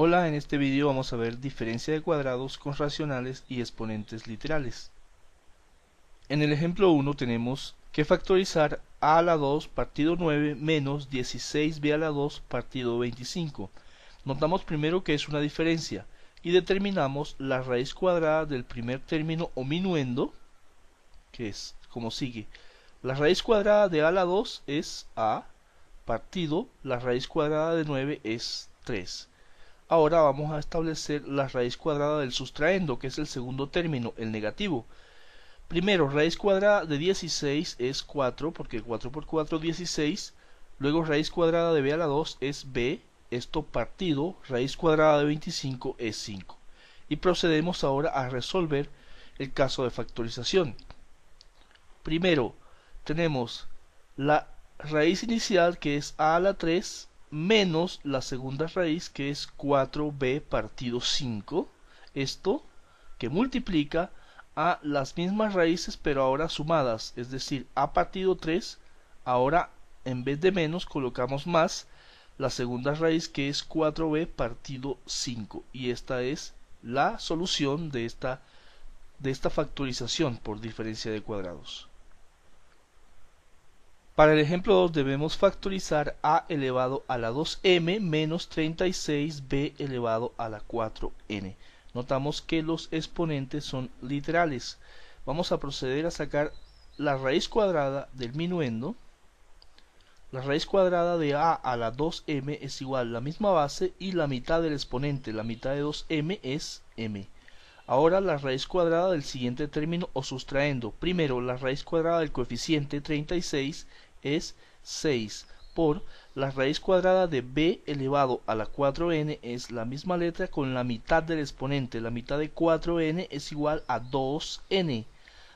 Hola, en este vídeo vamos a ver diferencia de cuadrados con racionales y exponentes literales. En el ejemplo 1 tenemos que factorizar a a la 2 partido 9 menos 16b a la 2 partido 25. Notamos primero que es una diferencia y determinamos la raíz cuadrada del primer término o minuendo, que es como sigue. La raíz cuadrada de a la 2 es a partido la raíz cuadrada de 9 es 3 Ahora vamos a establecer la raíz cuadrada del sustraendo, que es el segundo término, el negativo. Primero, raíz cuadrada de 16 es 4, porque 4 por 4 es 16. Luego raíz cuadrada de b a la 2 es b, esto partido, raíz cuadrada de 25 es 5. Y procedemos ahora a resolver el caso de factorización. Primero, tenemos la raíz inicial que es a a la 3 menos la segunda raíz que es 4b partido 5, esto que multiplica a las mismas raíces pero ahora sumadas, es decir, a partido 3, ahora en vez de menos colocamos más la segunda raíz que es 4b partido 5 y esta es la solución de esta, de esta factorización por diferencia de cuadrados. Para el ejemplo 2 debemos factorizar a elevado a la 2m menos 36b elevado a la 4n. Notamos que los exponentes son literales. Vamos a proceder a sacar la raíz cuadrada del minuendo. La raíz cuadrada de a a la 2m es igual a la misma base y la mitad del exponente. La mitad de 2m es m. Ahora la raíz cuadrada del siguiente término o sustraendo primero la raíz cuadrada del coeficiente 36 es 6 por la raíz cuadrada de b elevado a la 4n es la misma letra con la mitad del exponente. La mitad de 4n es igual a 2n.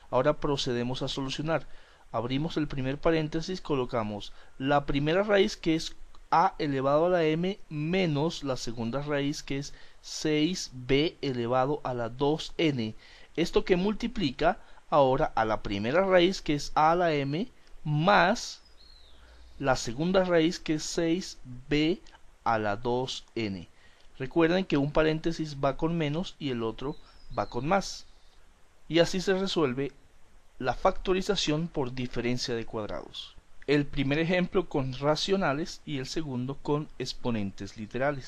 Ahora procedemos a solucionar. Abrimos el primer paréntesis, colocamos la primera raíz que es a elevado a la m menos la segunda raíz que es 6b elevado a la 2n. Esto que multiplica ahora a la primera raíz que es a a la m más la segunda raíz que es 6b a la 2n. Recuerden que un paréntesis va con menos y el otro va con más. Y así se resuelve la factorización por diferencia de cuadrados. El primer ejemplo con racionales y el segundo con exponentes literales.